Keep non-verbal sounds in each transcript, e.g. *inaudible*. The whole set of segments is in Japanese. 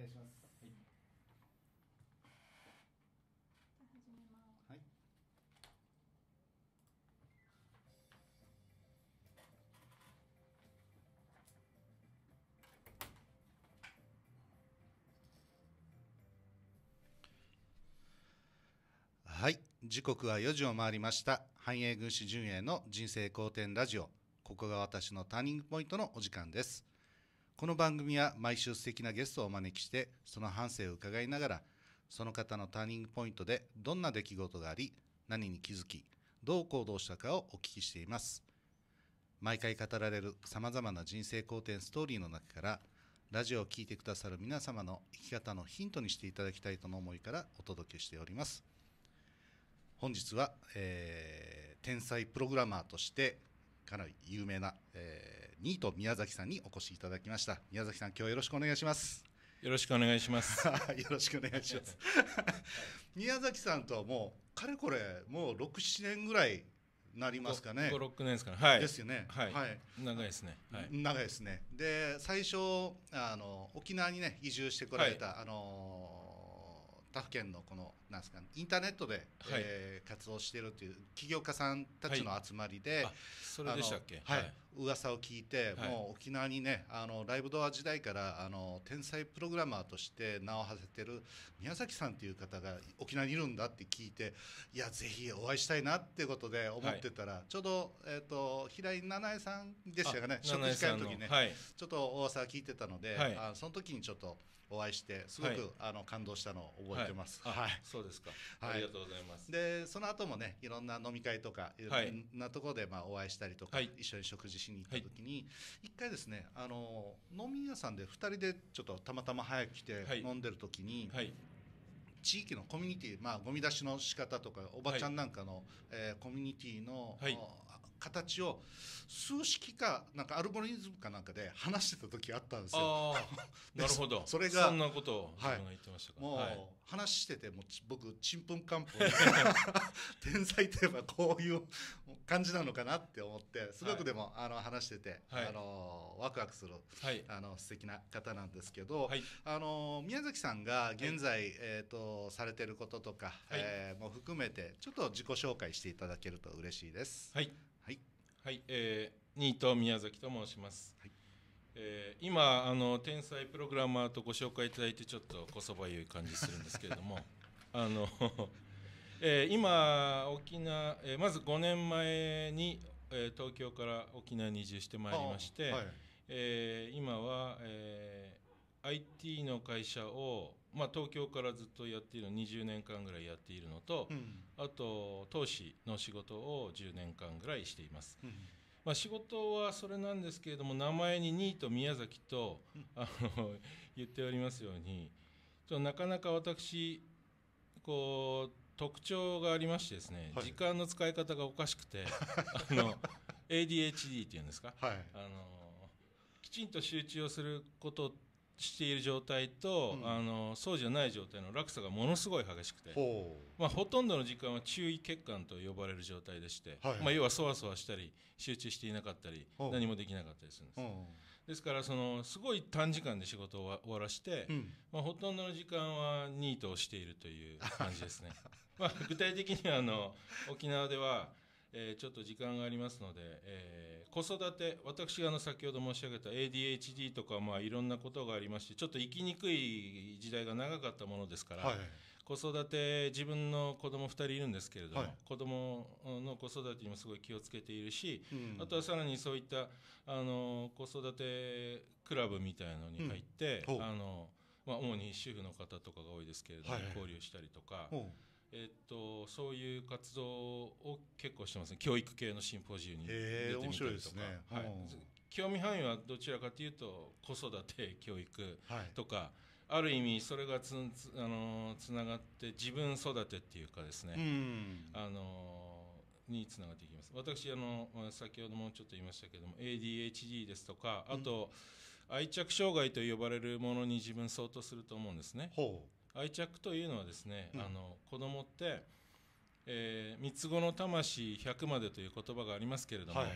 願いします。はい。始めます。はい。はい。時刻は4時を回りました。繁栄軍師純英の人生好転ラジオ。ここが私のターニングポイントのお時間です。この番組は毎週素敵なゲストをお招きしてその反省を伺いながらその方のターニングポイントでどんな出来事があり何に気づきどう行動したかをお聞きしています毎回語られるさまざまな人生好転ストーリーの中からラジオを聴いてくださる皆様の生き方のヒントにしていただきたいとの思いからお届けしております本日は、えー、天才プログラマーとしてかなり有名な、えーニート宮崎さんにお越しいただきました宮崎さん今日よろしくお願いしますよろしくお願いします *laughs* よろしくお願いします宮崎さんとはもうかれこれもう67年ぐらいなりますかね。5、6年ですかね。はい、ですよね、はい。はい。長いですね。はい、長いですね。で、最初、あの沖縄にね、移住してこられた、はい、あの他府県のこのなんすか、インターネットで、はい、えー、活動してるという起業家さんたちの集まりで、はい、それでしたっけ、はい、はい、噂を聞いて、はい、もう沖縄にねあのライブドア時代からあの天才プログラマーとして名を馳せてる宮崎さんという方が沖縄にいるんだって聞いていやぜひお会いしたいなっていうことで思ってたら、ちょうど、えーと、平井七重さんでしたかね食事会の時ねちょっと噂聞いてたので、あその時にちょっとお会いしてすごく、あの感動したのを覚えてます。はい、はいそうですか、はい、ありがとうございますでその後もねいろんな飲み会とかいろんなところでまあお会いしたりとか、はい、一緒に食事しに行った時に一、回ですねあの飲み屋さんで2人でちょっとたまたま早く来て飲んでる時に、地域のコミュニティまあゴミ出しの仕方とかおばちゃんなんかの、はえコミュニティの、はい、形を数式かなんかアルゴリズムかなんかで話してた時あったんですよ。*laughs* なるほど。それがそんなことを自分が言ってましたかはい、もう話しててもち僕ちんぷんかんぷん *laughs* 天才といえばこういう感じなのかなって思ってすごくでも、はい、あの話してて、はい、あのワクワクする、はい、あの素敵な方なんですけど、はい、あの宮崎さんが現在、えっ、ー、とされてることとか、はい、えー、も含めてちょっと自己紹介していただけると嬉しいです。はい。はい、えー、ニート宮崎と申します。はい、えー、今あの天才プログラマーとご紹介いただいてちょっとこそばゆい感じするんですけれども、*laughs* あの、*laughs* えー、今沖縄、えー、まず5年前に、えー、東京から沖縄に移住してまいりまして、はい、えー、今は、えー、IT の会社をまあ、東京からずっとやっているの20年間ぐらいやっているのと、うん、あと投資の仕事を10年間ぐらいしています、うん、まあ、仕事はそれなんですけれども名前に2位と宮崎と、うん、あの *laughs* 言っておりますようにちょなかなか私こう特徴がありましてですね、はい、時間の使い方がおかしくて *laughs* あの ADHD っていうんですか、はい、あのきちんと集中をすることってしている状態と、うん、あのそうじゃない状態の落差がものすごい激しくて、まあ、ほとんどの時間は注意欠陥と呼ばれる状態でして、はいはい、まあ、要はそわそわしたり集中していなかったり何もできなかったりするんですですからそのすごい短時間で仕事を終わらして、うん、まあ、ほとんどの時間はニートをしているという感じですね *laughs* まあ具体的にはあの沖縄ではえー、ちょっと時間がありますので、えー、子育て、私があの先ほど申し上げた ADHD とか、まあ、いろんなことがありまして、ちょっと生きにくい時代が長かったものですから、はい、子育て、自分の子供2人いるんですけれども、はい、子供の子育てにもすごい気をつけているし、うん、あとはさらにそういったあの子育てクラブみたいなのに入って、うん、あのまあ、主に主婦の方とかが多いですけれども、はい、交流したりとか。えっと、そういう活動を結構してますね教育系のシンポジウムに出てみたりとか、ねはい興味範囲はどちらかというと子育て教育とか、はい、ある意味それがつつあのつながって自分育てっていうかですね、うん、あのにつながっていきます私あの先ほどもちょっと言いましたけども ADHD ですとかあと、愛着障害と呼ばれるものに自分相当すると思うんですね。ほう愛着というのはですね、うん、あの子供って、えー、三つ子の魂100までという言葉がありますけれども、はい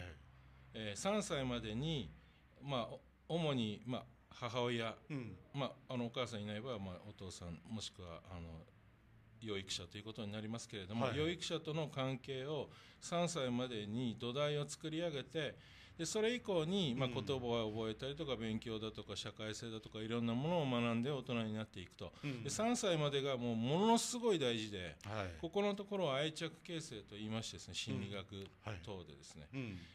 えー、3歳までに、まあ、主に、まあ、母親、うん、まあ、あのお母さんいない場合は、まあ、お父さんもしくはあの養育者ということになりますけれども、はい、養育者との関係を3歳までに土台を作り上げてでそれ以降に、まあ、言葉を覚えたりとか、勉強だとか社会性だとかいろんなものを学んで大人になっていくと、で3歳までがもうものすごい大事で、ここのところを愛着形成といいましてですね心理学等でですね、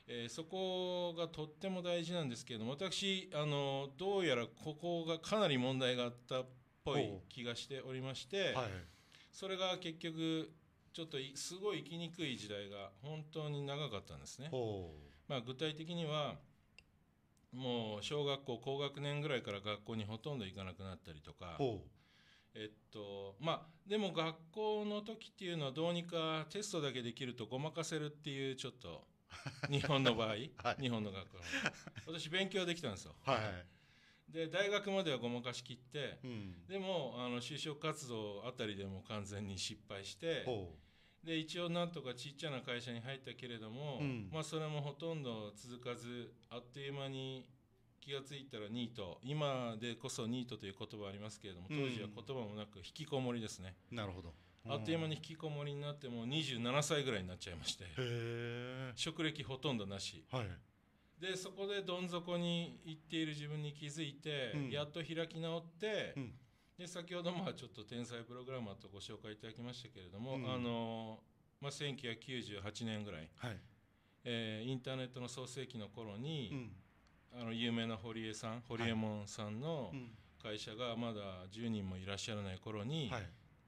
えそこがとっても大事なんですけれども私あのどうやらここがかなり問題があったっぽい気がしておりまして、それが結局ちょっとすごい生きにくい時代が本当に長かったんですね。まあ、具体的にはもう小学校高学年ぐらいから学校にほとんど行かなくなったりとか。えっとまあ、でも学校の時っていうのはどうにかテストだけできるとごまかせるっていうちょっと日本の場合、*laughs* はい、日本の学校の *laughs* 私勉強できたんですよ、はいはい、で大学まではごまかしきって、うん、でもあの就職活動あたりでも完全に失敗してで一応なんとかちっちゃな会社に入ったけれども、うん、まあ、それもほとんど続かずあっという間に気が付いたらニート今でこそニートという言葉ありますけれども当時は言葉もなく引きこもりですね、うん、なるほどあっという間に引きこもりになってもう27歳ぐらいになっちゃいまして職歴ほとんどなし、はい、でそこでどん底に行っている自分に気づいて、うん、やっと開き直って、うんで先ほどもちょっと天才プログラマーとご紹介いただきましたけれども、うん、あのまあ、1998年ぐらい、はい、えー、インターネットの創世期の頃に、うん、あの有名な堀江さん堀江門さんの会社がまだ10人もいらっしゃらない頃に、はい、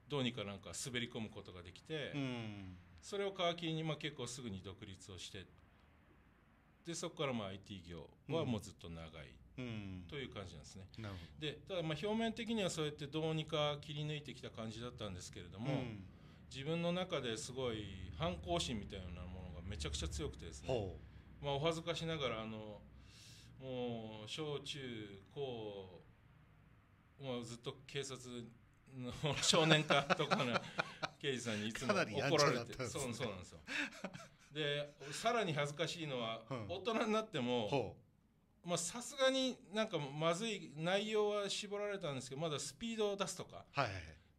どうにかなんか滑り込むことができて、うん、それを皮切りにまあ結構すぐに独立をしてでそこからまあ IT 業はもうずっと長いうん、という感じなんですね。でただまあ表面的にはそうやってどうにか切り抜いてきた感じだったんですけれども、うん、自分の中ですごい反抗心みたいなものがめちゃくちゃ強くてですね、まあ、お恥ずかしながらあのもう小中高、まあ、ずっと警察の少年課とかの *laughs* 刑事さんにいつも怒られて、そうそうなんですよ。でさらに恥ずかしいのは、うん、大人になってもまあさすがになんかまずい内容は絞られたんですけどまだスピードを出すとか、はい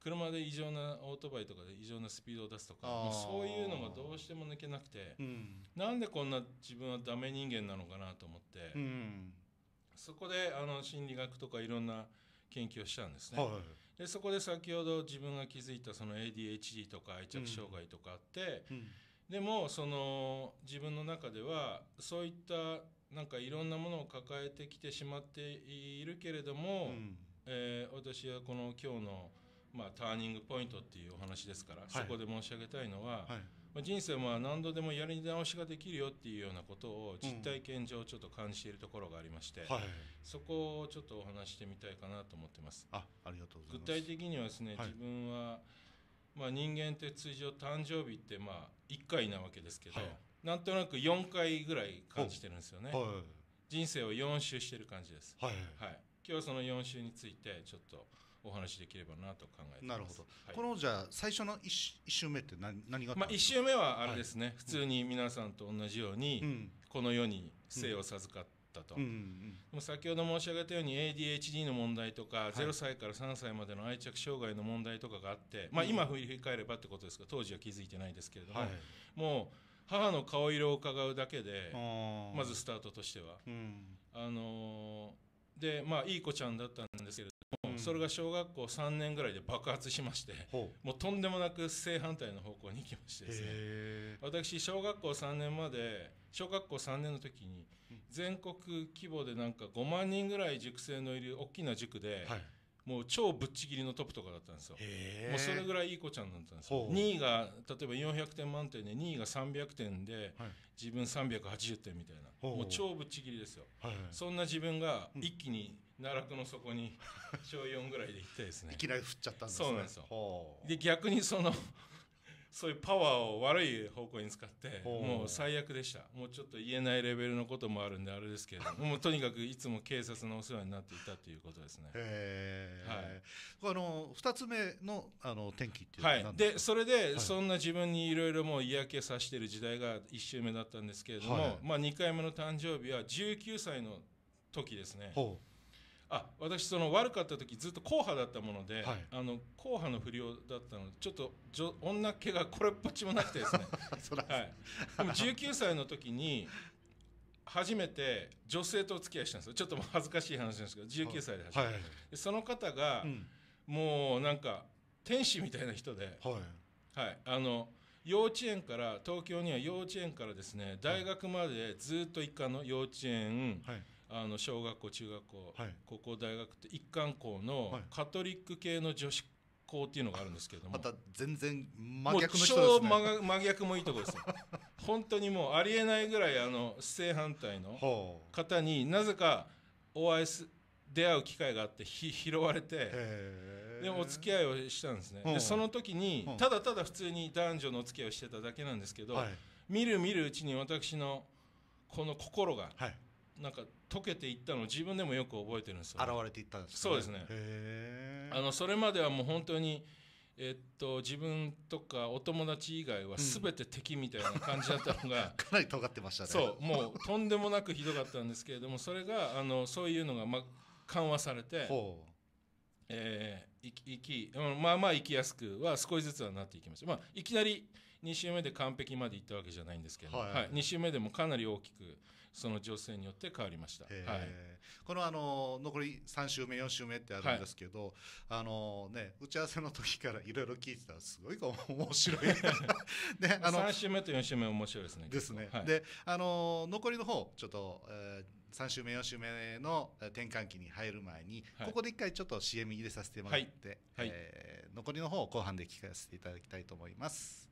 車で異常なオートバイとかで異常なスピードを出すとかもうそういうのがどうしても抜けなくて、なんでこんな自分はダメ人間なのかなと思って、うん、そこであの心理学とかいろんな研究をしたんですね、はい、でそこで先ほど自分が気づいたその ADHD とか愛着障害とかあって、うん、でもその自分の中ではそういったなんかいろんなものを抱えてきてしまっているけれども、うん、えー、私はこの今日の、まあ、ターニングポイントっていうお話ですから、はい、そこで申し上げたいのは、はい、まあ、人生は何度でもやり直しができるよっていうようなことを実体験上ちょっと感じているところがありまして、うんはい、そこをちょっとお話してみたいかなと思ってます。あありがとうございます具体的にはですね、自分は、まあ、人間って通常誕生日ってまあ1回なわけですけど。なんとなく4回ぐらい感じてるんですよね、はい、人生を4周してる感じです、はい、はい、今日その4周についてちょっとお話できればなと考えてなるほど、はい、このじゃあ最初の 1, 1周目って何何があまあ、1周目はあれですね、はい、普通に皆さんと同じように、うん、この世に生を授かったと、うんうん、でも先ほど申し上げたように ADHD の問題とか、はい、0歳から3歳までの愛着障害の問題とかがあって、まあ、今振り返ればってことですが当時は気づいてないですけれども、はい、もう母の顔色を伺うだけでまずスタートとしては、うん、あのー、でまあいい子ちゃんだったんですけれども、うん、それが小学校3年ぐらいで爆発しまして、うん、もうとんでもなく正反対の方向に行きましてですね私小学校3年まで小学校3年の時に全国規模でなんか5万人ぐらい塾生のいる大きな塾で、はいもう超ぶっちぎりのトップとかだったんですよ。もうそれぐらいいい子ちゃんだったんですよ。2位が例えば400点満点で2位が300点で、はい、自分380点みたいなもう超ぶっちぎりですよ、はいはい。そんな自分が一気に奈落の底に小4ぐらいで行ってですねいきなり振っちゃったんですね。そうなんですよで逆にそのそういうパワーを悪い方向に使ってもう最悪でしたもうちょっと言えないレベルのこともあるんであれですけれども *laughs* もうとにかくいつも警察のお世話になっていたということですね。はい、あの2つ目のあの天気っていうのははい、でそれで、そんな自分にいろいろもう嫌気さしてる時代が1周目だったんですけれども、はい、まあ、2回目の誕生日は19歳の時ですね。ほうあ私その悪かった時ずっと硬派だったもので、はい、あの硬派の不良だったのでちょっと女気がこれっぽっちもなくてですね *laughs* はい、でも19歳の時に初めて女性とお付き合いしたんですよちょっと恥ずかしい話なんですけど19歳で初めて、はい、その方が、うん、もうなんか天使みたいな人で、はい、あの幼稚園から東京には幼稚園からですね大学までずっと一家の幼稚園、はいあの小学校中学校、はい、高校大学って一貫校のカトリック系の女子校っていうのがあるんですけどもまた全然真逆の人ですね超真逆もいいとこです *laughs* 本当にもうありえないぐらいあの正反対の方になぜかお会いす出会う機会があって拾われてでお付き合いをしたんですね、でその時に、ただただ普通に男女のお付き合いをしてただけなんですけど、はい、見る見るうちに私のこの心が、はい、なんか溶けていったのを自分でもよく覚えてるんですよ、ね、現れていったんです、ね、そうですねあのそれまではもう本当にえっと自分とかお友達以外は全て敵みたいな感じだったのが、うん、かなり尖ってましたねそうもうとんでもなくひどかったんですけれどもそれがあのそういうのが、ま、緩和されてほうえー、いきまあまあ行きやすくは少しずつはなっていきました、まあ、いきなり2周目で完璧までいったわけじゃないんですけど、はい、はい、2周目でもかなり大きくその女性によって変わりました、はい、このあの残り3週目4週目ってあるんですけど、はい、あのね、打ち合わせの時からいろいろ聞いてたらすごい面白い *laughs* ね、あの3週目と4週目面白いですね。ですね、はい、であの残りの方ちょっと、えー3週目4週目の転換期に入る前に、はい、ここで一回ちょっと CM 入れさせてもらって、はいはい、えー、残りの方を後半で聞かせていただきたいと思います。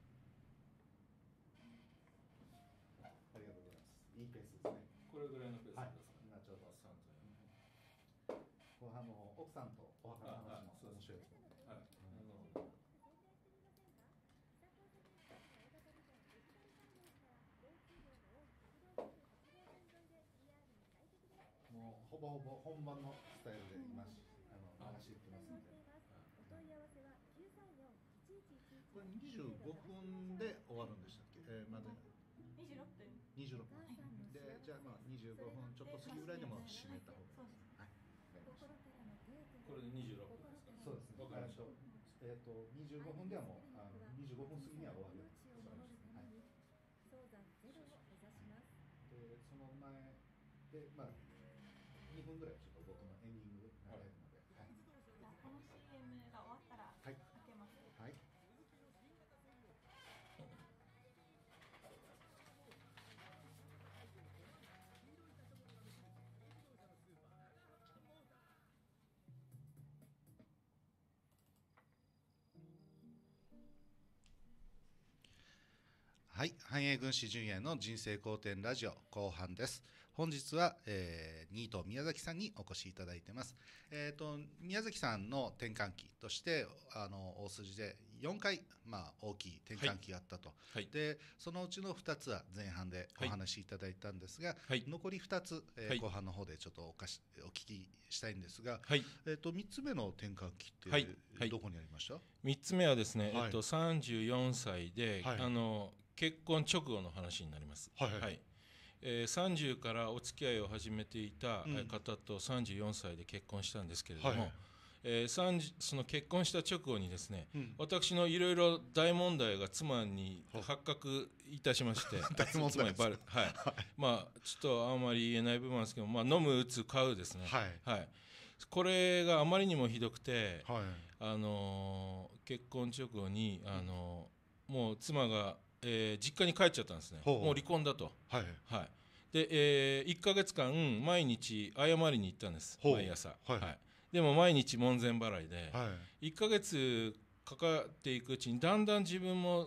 ほぼ本番のスタイルで今しあの流していってますんで。これ二十五分で終わるんでしたっけ？えー、ま二十六分。二十六分。で、じゃあまあ二十五分ちょっと過ぎぐらいでも締めた方がいい。はい。これで26分ですか、そうですね。わかりました。えっ、ー、と25分ではもうあの25分過ぎには終わる。わかりました。はでその前でまあはい、繁栄軍師純也の人生好転ラジオ後半です。本日は、えー、ニート宮崎さんにお越しいただいてます。えっ、ー、と宮崎さんの転換期としてあの大筋で4回まあ大きい転換期があったと。はい、でそのうちの2つは前半でお話しいただいたんですが、はい、残り2つ、えー、後半の方でちょっとおかしお聞きしたいんですが、はい、えっ、ー、と3つ目の転換期ってどこにありました？3つ目はですね、えっ、ー、と34歳で、はい、あの結婚直後の話になります。はい、はいはいえー、十からお付き合いを始めていた方と三十四歳で結婚したんですけれども、うんはい、えー、その結婚した直後にですね、うん、私のいろいろ大問題が妻に発覚いたしまして *laughs* 大問題バレ、はい、まあちょっとあんまり言えない部分なんですけど、まあ、飲む打つ買うですね、はい、はい、これがあまりにもひどくて、はい、あのー、結婚直後に、あのーもう妻がえー、実家に帰っちゃったんですねもう離婚だとはい、はい、で、えー、1か月間毎日謝りに行ったんです毎朝、はい、はい、でも毎日門前払いで、はい、1か月かかっていくうちにだんだん自分も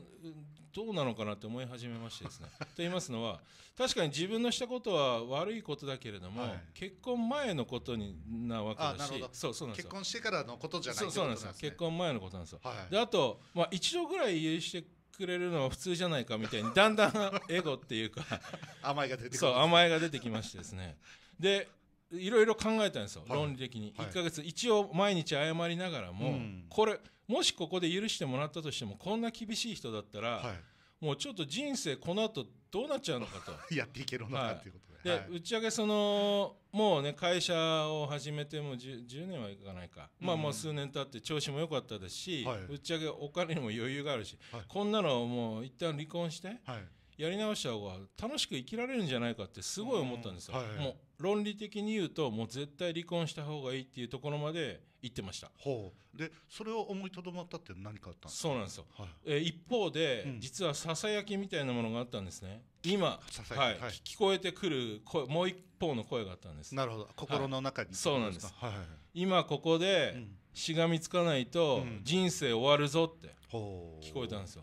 どうなのかなって思い始めましてですね *laughs* と言いますのは確かに自分のしたことは悪いことだけれども、はい、結婚前のことになわけだしそうそうなん結婚してからのことじゃないそうなんです、か。結婚前のことなんですよ、はい、であと、まあ、一度ぐらい許してくれるのは普通じゃないかみたいにだんだんエゴっていうか *laughs* 甘えが出てそう甘えが出てきましてですねでいろいろ考えたんですよ、はい、論理的に、はヶ1か月一応毎日謝りながらも、うん、これもしここで許してもらったとしてもこんな厳しい人だったら、はい、もうちょっと人生この後どうなっちゃうのかと *laughs* やっていけるのかっていうことで、はい、打ち上げそのもうね会社を始めても 10, 10年はいかないか、うん、まあもう数年経って調子も良かったですし、はい、打ち上げお金にも余裕があるし、はい、こんなのもう一旦離婚して、やり直した方が楽しく生きられるんじゃないかってすごい思ったんですよ、うん、もう論理的に言うともう絶対離婚した方がいいっていうところまで言ってましたほうでそれを思いとどまったって何かあったんですかそうなんですよ、えー、一方で、うん、実はささやきみたいなものがあったんですね今、はい聞こえてくる声もう一方の声があったんですなるほど心の中に、はい、そうなんです、はいはい、今ここで、しがみつかないと、人生終わるぞって聞こえたんですよ、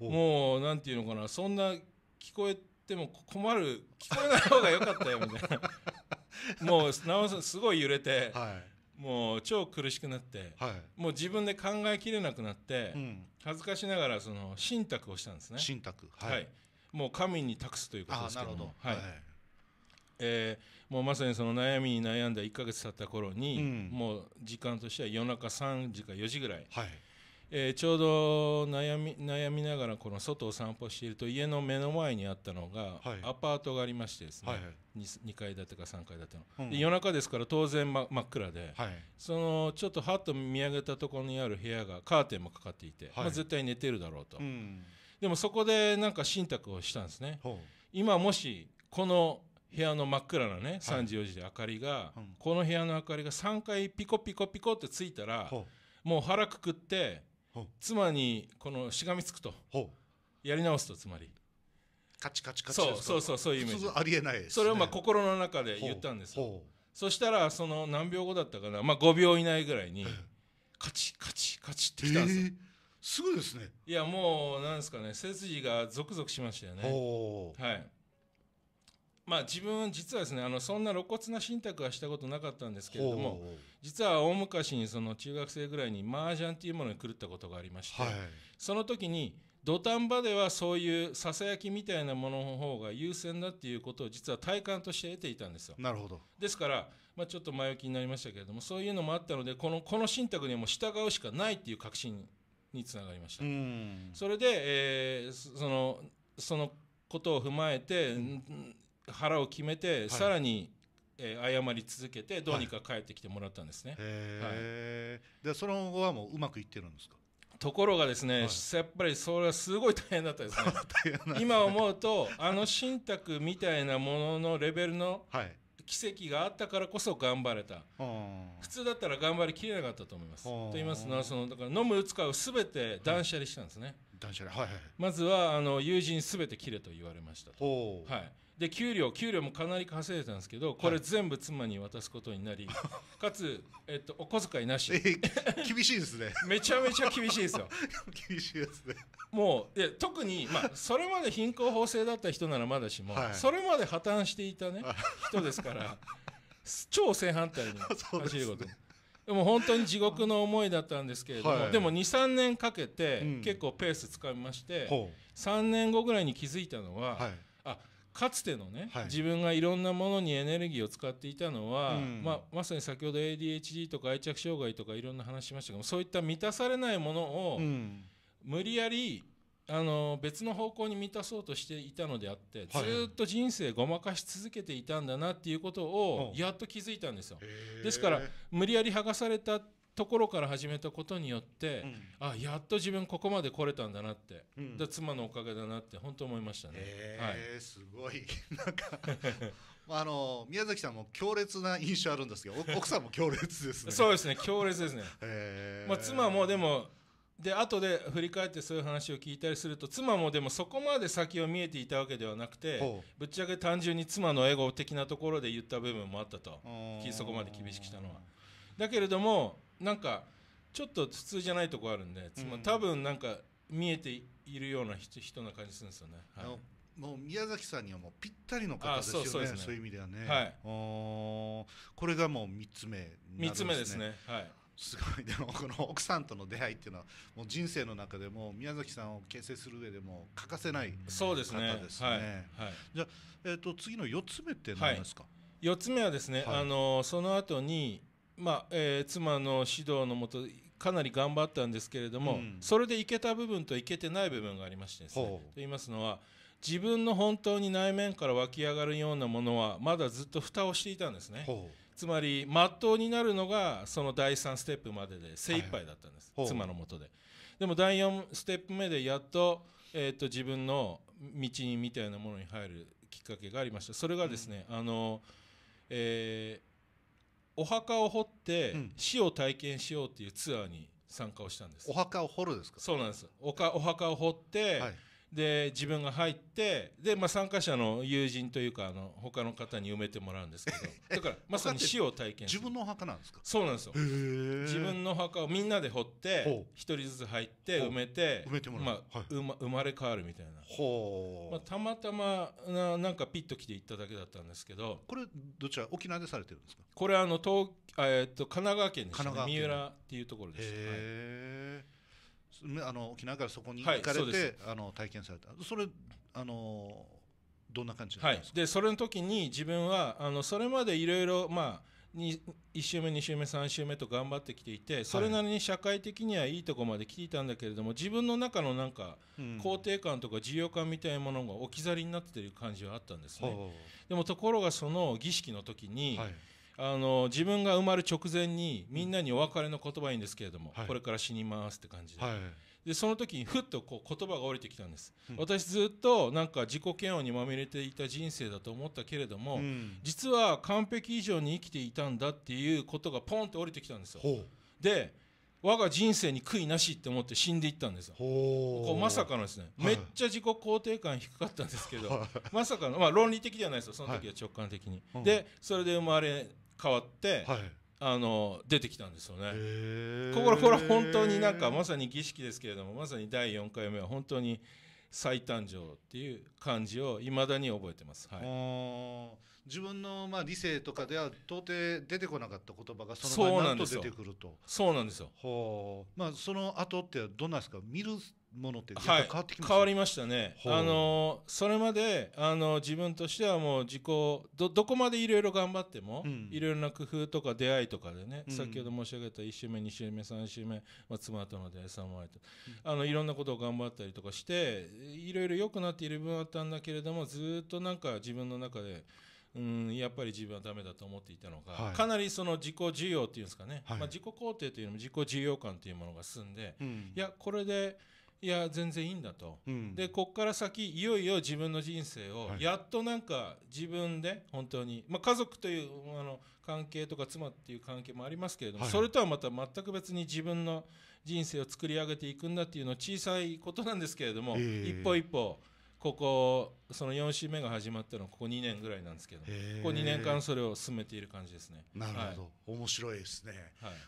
うん、もうなんていうのかなそんな聞こえても困る聞こえない方が良かったよみたいな *laughs* もう直さんすごい揺れて、はいもう超苦しくなって、はい、もう自分で考えきれなくなって、うん、恥ずかしながらその信託をしたんですね信託、はい、はい、もう神に託すということですけどもはい、はい、えー、もうまさにその悩みに悩んだ1か月経った頃に、うん、もう時間としては夜中3時か4時ぐらい、はいえー、ちょうど悩み悩みながらこの外を散歩していると家の目の前にあったのが、アパートがありましてですね、はいはい、2, 2階建てか3階建ての、うん、夜中ですから当然、ま、真っ暗で、はい、そのちょっとはっと見上げたところにある部屋がカーテンもかかっていて、はい、まあ、絶対寝てるだろうと、うん、でもそこでなんか信託をしたんですね今もしこの部屋の真っ暗なね3時4時で明かりが、この部屋の明かりが3回ピコピコピコってついたらもう腹くくって妻にこのしがみつくとやり直すとつまりカチカチカチそうそうそうそういうイメージありえない、それをまあ心の中で言ったんですそしたらその何秒後だったかな、まあ、5秒以内ぐらいにカチカチカチってきたんですすごいですねいやもうなんですかね背筋がゾクゾクしましたよねはいまあ、自分実はですねあのそんな露骨な信託はしたことなかったんですけれども実は大昔にその中学生ぐらいに麻雀っていうものに狂ったことがありまして、その時に土壇場ではそういうささやきみたいなものの方が優先だっていうことを実は体感として得ていたんですよ。なるほどですから、まあ、ちょっと前置きになりましたけれどもそういうのもあったのでこのこの信託にはもう従うしかないっていう確信につながりました。それで、えそのそのことを踏まえて、うん腹を決めて、はい、さらに、えー、謝り続けてどうにか帰ってきてもらったんですね、はいでその後はもううまくいってるんですかところがですね、はい、やっぱりそれはすごい大変だったですね *laughs* 今思うとあの信託みたいなもののレベルの奇跡があったからこそ頑張れた、普通だったら頑張りきれなかったと思いますと言いますのはそのだから飲む打つかを全て断捨離したんですね、断捨離、はいはい、まずはあの友人すべて切れと言われましたと、はい、で給料給料もかなり稼いでたんですけどこれ全部妻に渡すことになり、はい、かつ、えっと、お小遣いなし、厳しいですねめちゃめちゃ厳しいですよ *laughs* 厳しいですねもうで特に、まあ、それまで貧困法制だった人ならまだしも、はい、それまで破綻していた、ね、人ですから *laughs* 超正反対に走ること、*laughs* ね、でも本当に地獄の思いだったんですけれども、はい、でも23年かけて結構ペースつかみまして、うん、3年後ぐらいに気づいたのは、はい、あかつてのね、はい、自分がいろんなものにエネルギーを使っていたのは、うん、まあ、まさに先ほど ADHD とか愛着障害とかいろんな話しましたけどそういった満たされないものを、無理やりあの別の方向に満たそうとしていたのであって、はい、ずっと人生ごまかし続けていたんだなっていうことをやっと気づいたんですよ。ですから無理やり剥がされたところから始めたことによって、うん、あやっと自分ここまで来れたんだなって、うん、妻のおかげだなって本当思いましたね。はい、すごい *laughs* なんかあの宮崎さんも強烈な印象あるんですけど奥さんも強烈ですね。そうですね強烈ですね。まあ、妻もでもで後で振り返ってそういう話を聞いたりすると妻もでもそこまで先を見えていたわけではなくてぶっちゃけ単純に妻のエゴ的なところで言った部分もあったとそこまで厳しくしたのはだけれどもなんかちょっと普通じゃないとこあるんで、うん、多分なんか見えているような人な感じするんですよね、はい、もう宮崎さんにはもうぴったりの方ですよねそうそうねそういう意味ではね、はい、これがもう3つ目、ね、3つ目ですねはいすごいでもこの奥さんとの出会いっていうのはもう人生の中でも宮崎さんを形成する上でも欠かせない方ですね。ですねはい、はい、じゃあ、えーと、次の4つ目って何ですか、はい、4つ目はですね、はい、あのその後にまあえー、妻の指導のもとかなり頑張ったんですけれども、うん、それでいけた部分といけてない部分がありましてですねと言いますのは自分の本当に内面から湧き上がるようなものはまだずっと蓋をしていたんですね。つまりとうになるのがその第3ステップまでで精一杯だったんです、はい、妻のもとででも第4ステップ目でやっと,、えー、と自分の道にみたいなものに入るきっかけがありましたそれがですね、うん、あのえー、お墓を掘って死を体験しようっていうツアーに参加をしたんです、うん、お墓を掘るですかそうなんですおかお墓を掘って、はいで自分が入ってで、まあ、参加者の友人というかあの他の方に埋めてもらうんですけど *laughs* だからまさに死を体験自分の墓なんですかそうなんですよ自分の墓をみんなで掘って一人ずつ入って埋めて埋めてもらう、まあ、はい、生まれ変わるみたいなほう、まあ、たまたまななんかピッと来て行っただけだったんですけどこれどちら沖縄でされてるんですかこれはあの東、えー、っと神奈川県です、ね、神奈川県三浦っていうところです、はい、あの沖縄からそこに行かれて、はい、あの体験されたそれあのどんな感じはい、でそれの時に自分はあのそれまでいろいろまあ1週目、2週目、3週目と頑張ってきていてそれなりに社会的にはいいとこまで来ていたんだけれども自分の中のなんか肯定感とか需要感みたいなものが置き去りになっている感じはあったんですね、でもところがその儀式の時に、あの自分が生まれ直前にみんなにお別れの言葉いいんですけれども、はい、これから死にますって感じではい、でその時にふっとこう言葉が降りてきたんです、うん、私ずっとなんか自己嫌悪にまみれていた人生だと思ったけれども、うん、実は完璧以上に生きていたんだっていうことがポンって降りてきたんですよで我が人生に悔いなしって思って死んでいったんですよ。こうまさかのですね、はい、めっちゃ自己肯定感低かったんですけど、まさかの、まあ、論理的ではないですよその時は直感的に。はいでそれで生まれ変わって、はい、あの出てきたんですよね。こここれ本当になんかまさに儀式ですけれどもまさに第4回目は本当に最誕生っていう感じをいまだに覚えてます、はい、自分のまあ理性とかでは到底出てこなかった言葉がその場になると出てくるとそうなんですよほまあ、その後ってどんなんですか見るものって変わってきました、はい、変わりましたね、あのそれまであの自分としてはもう自己どどこまでいろいろ頑張ってもいろいろな工夫とか出会いとかでね、うん、先ほど申し上げた1週目2週目3週目、まあ、妻との出会い3割と、うん、あのいろんなことを頑張ったりとかしていろいろ良くなっている分あったんだけれどもずっとなんか自分の中で。うん、やっぱり自分はダメだと思っていたのが、はい、かなりその自己需要っていうんですかね、はい、まあ、自己肯定というよりも自己需要感というものが進んで、うん、いやこれでいや全然いいんだと、うん、でこっから先いよいよ自分の人生を、やっとなんか自分で本当に、まあ、家族というあの関係とか妻っていう関係もありますけれども、はい、それとはまた全く別に自分の人生を作り上げていくんだっていうの小さいことなんですけれども、えー、一歩一歩ここその4週目が始まったのはここ2年ぐらいなんですけど、ここ2年間それを進めている感じですね。なるほど、はい、面白いですね。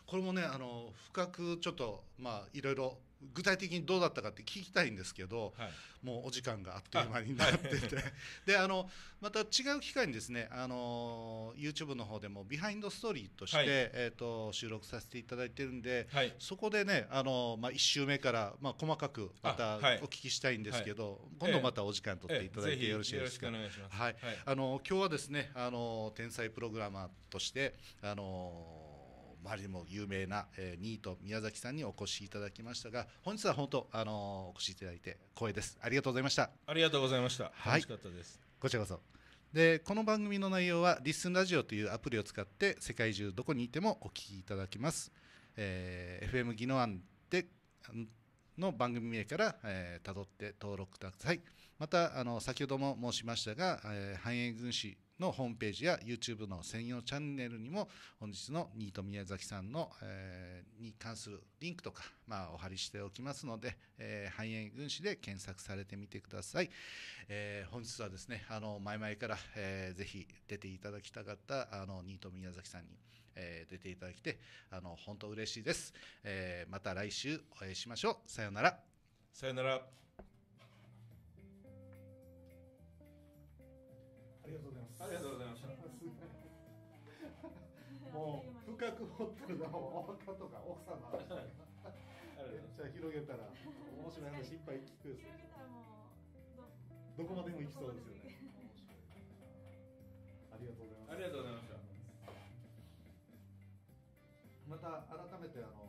これもねあの深くちょっとまあいろいろ具体的にどうだったかって聞きたいんですけど、はい、もうお時間があっという間になってて、はい、であのまた違う機会にですねあの YouTube の方でもビハインドストーリーとして、はい、えーと、収録させていただいてるんで、そこでねあの、まあ、1周目から、まあ、細かくまたお聞きしたいんですけど、今度またお時間取っていただいてよろしいですか、ええはいあの今日はですねあの天才プログラマーとしてあの周りも有名な、えー、ニート宮崎さんにお越しいただきましたが本日は本当、あのー、お越しいただいて光栄ですありがとうございましたありがとうございました、はい、しかったですこちらこそでこの番組の内容はリスンラジオというアプリを使って世界中どこにいてもお聞きいただきます、えー、FM 技能案での番組名から、えー、って登録くださいまたあの先ほども申しましたが、えー、繁栄軍師のホームページや YouTube の専用チャンネルにも本日のニート宮崎さんの、えー、に関するリンクとか、まあ、お貼りしておきますので、えー、繁栄軍師で検索されてみてください、えー、本日はですねあの前々から、えー、ぜひ出ていただきたかったあのニート宮崎さんに、えー、出ていただきてあの本当嬉しいです、えー、また来週お会いしましょうさよならさよならありがとうございますありがとうございました。*laughs* もう深く掘ってるのお墓とか奥さんの話だけど。めっゃ広げたら面白い話いっぱい聞く。広げどこまでも行きそうですよね。ありがとうございました。ありがとうございました。また改めてあの。